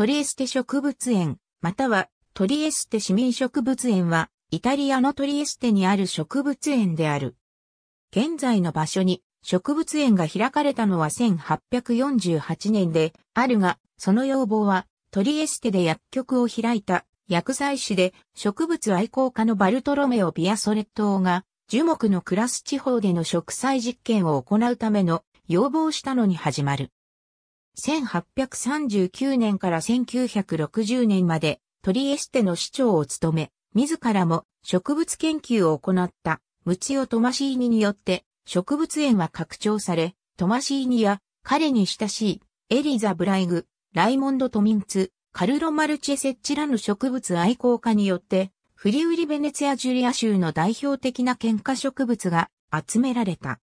トリエステ植物園、またはトリエステ市民植物園は、イタリアのトリエステにある植物園である。現在の場所に植物園が開かれたのは1848年であるが、その要望はトリエステで薬局を開いた薬剤師で植物愛好家のバルトロメオ・ビアソレットが樹木のクラス地方での植栽実験を行うための要望したのに始まる。1839年から1960年までトリエステの市長を務め、自らも植物研究を行ったムチオ・トマシーニによって植物園は拡張され、トマシーニや彼に親しいエリザ・ブライグ、ライモンド・トミンツ、カルロ・マルチェセッチらの植物愛好家によってフリウリ・ベネツィア・ジュリア州の代表的な喧嘩植物が集められた。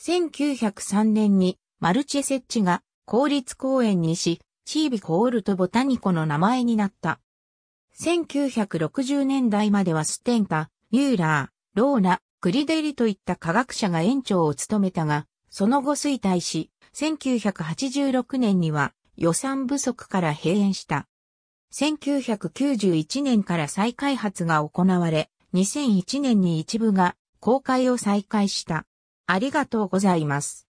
1903年にマルチェセッチが公立公園にし、チービコールトボタニコの名前になった。1960年代まではステンカ、ミューラー、ローナ、クリデリといった科学者が園長を務めたが、その後衰退し、1986年には予算不足から閉園した。1991年から再開発が行われ、2001年に一部が公開を再開した。ありがとうございます。